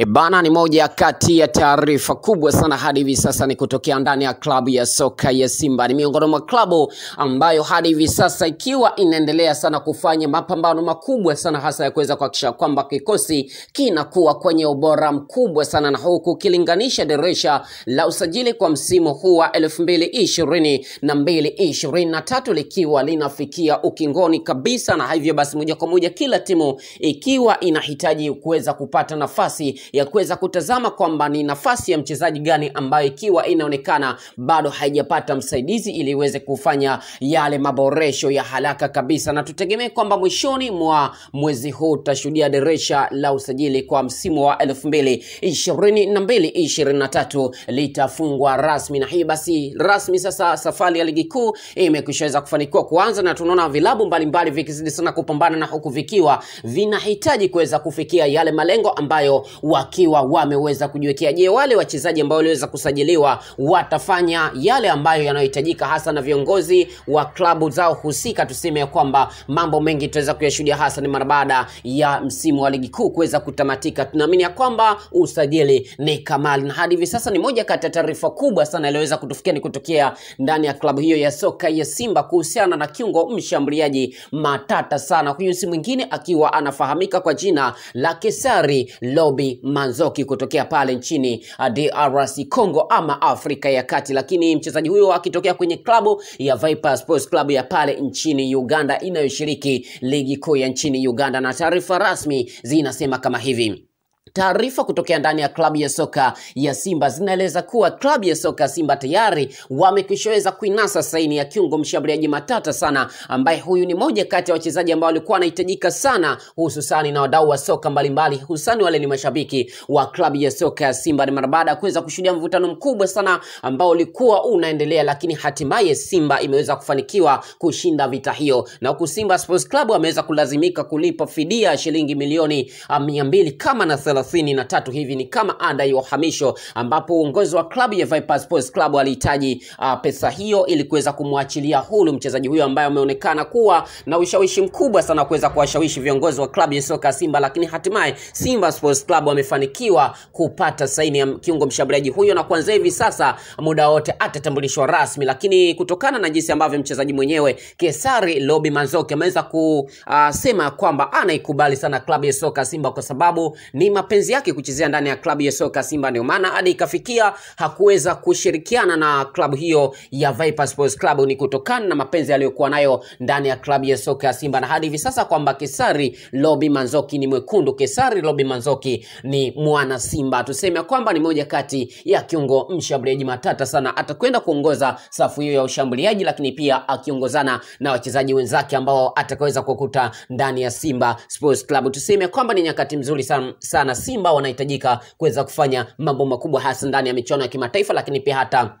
E bana, ni moja kati ya taarifa kubwa sana hadi hivi sasa ni kutokea ndani ya klabu ya soka ya Simba. Ni miongoni mwa klabu ambayo hadi hivi sasa ikiwa inaendelea sana kufanya mapambano makubwa sana, hasa ya kuweza kuhakikisha kwamba kikosi kinakuwa kwenye ubora mkubwa sana, na huku kilinganisha dirisha la usajili kwa msimu huu wa elfu mbili na mbili ishirini likiwa linafikia ukingoni kabisa, na hivyo basi moja kwa moja kila timu ikiwa inahitaji kuweza kupata nafasi ya kuweza kutazama kwamba ni nafasi ya mchezaji gani ambayo ikiwa inaonekana bado haijapata msaidizi ili iweze kufanya yale maboresho ya haraka kabisa, na tutegemee kwamba mwishoni mwa mwezi huu tutashuhudia dirisha la usajili kwa msimu wa 2022-2023 litafungwa rasmi, na hii basi rasmi sasa safari ya ligi kuu imekwishaweza kufanikiwa kuanza, na tunaona vilabu mbalimbali vikizidi sana kupambana na huku vikiwa vinahitaji kuweza kufikia yale malengo ambayo wa wakiwa wameweza kujiwekea. Je, wale wachezaji ambao waliweza kusajiliwa watafanya yale ambayo yanayohitajika, hasa na viongozi wa klabu zao husika? Tuseme ya kwamba mambo mengi tutaweza kuyashuhudia, hasa ni mara baada ya msimu wa ligi kuu kuweza kutamatika. Tunaamini ya kwamba usajili ni kamali, na hadi hivi sasa ni moja kati ya taarifa kubwa sana iliyoweza kutufikia ni kutokea ndani ya klabu hiyo ya soka ya Simba kuhusiana na kiungo mshambuliaji matata sana, huyu si mwingine akiwa anafahamika kwa jina la Kesari Lobby Manzoki kutokea pale nchini uh, DRC Congo ama Afrika ya Kati, lakini mchezaji huyo akitokea kwenye klabu ya Viper Sports Club ya pale nchini Uganda inayoshiriki ligi kuu ya nchini Uganda, na taarifa rasmi zinasema kama hivi. Taarifa kutokea ndani ya klabu ya soka ya Simba zinaeleza kuwa klabu ya soka ya Simba tayari wamekwishaweza kuinasa saini ya kiungo mshambuliaji matata sana, ambaye huyu ni moja kati ya wachezaji ambao walikuwa wanahitajika sana, hususani na wadau wa soka mbalimbali, hususani wale ni mashabiki wa klabu ya soka ya Simba. Ni mara baada ya kuweza kushuhudia mvutano mkubwa sana ambao ulikuwa unaendelea, lakini hatimaye Simba imeweza kufanikiwa kushinda vita hiyo, na huku Simba Sports Club ameweza kulazimika kulipa fidia shilingi milioni mia mbili kama na thelathini thelathini na tatu hivi ni kama ada ya uhamisho, ambapo uongozi wa klabu ya Vipers Sports Club alihitaji uh, pesa hiyo ili kuweza kumwachilia huru mchezaji huyo ambaye ameonekana kuwa na ushawishi mkubwa sana kuweza kuwashawishi viongozi wa klabu ya soka Simba, lakini hatimaye Simba Sports Club wamefanikiwa kupata saini ya kiungo mshambuliaji huyo, na kuanzia hivi sasa muda wote atatambulishwa rasmi, lakini kutokana na jinsi ambavyo mchezaji mwenyewe Kesari Lobi Manzoki ameweza kusema uh, kwamba anaikubali sana klabu ya soka Simba kwa sababu ni mapenzi yake kuchezea ndani ya klabu ya soka Simba, ndio maana hadi ikafikia hakuweza kushirikiana na klabu hiyo ya Viper Sports Club. Ni kutokana na mapenzi aliyokuwa nayo ndani ya klabu ya soka ya Simba, na hadi hivi sasa kwamba Kesari Lobi Manzoki ni mwekundu, Kesari Lobi Manzoki ni mwana Simba. Tuseme kwamba ni moja kati ya kiungo mshambuliaji matata sana, atakwenda kuongoza safu hiyo ya ushambuliaji, lakini pia akiongozana na wachezaji wenzake ambao atakaweza kukuta ndani ya Simba Sports Club. Tuseme kwamba ni nyakati mzuri sana, sana Simba wanahitajika kuweza kufanya mambo makubwa hasa ndani ya michuano ya kimataifa, lakini pia hata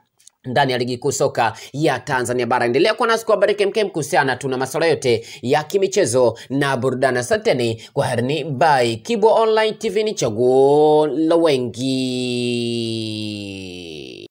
ndani ya ligi kuu soka ya Tanzania bara. Endelea kuwa nasi kwa habari kemkem kuhusiana tu na masuala yote ya kimichezo na burudani. Asanteni, kwaherini, bye. Kibwa Online TV ni chaguo la wengi.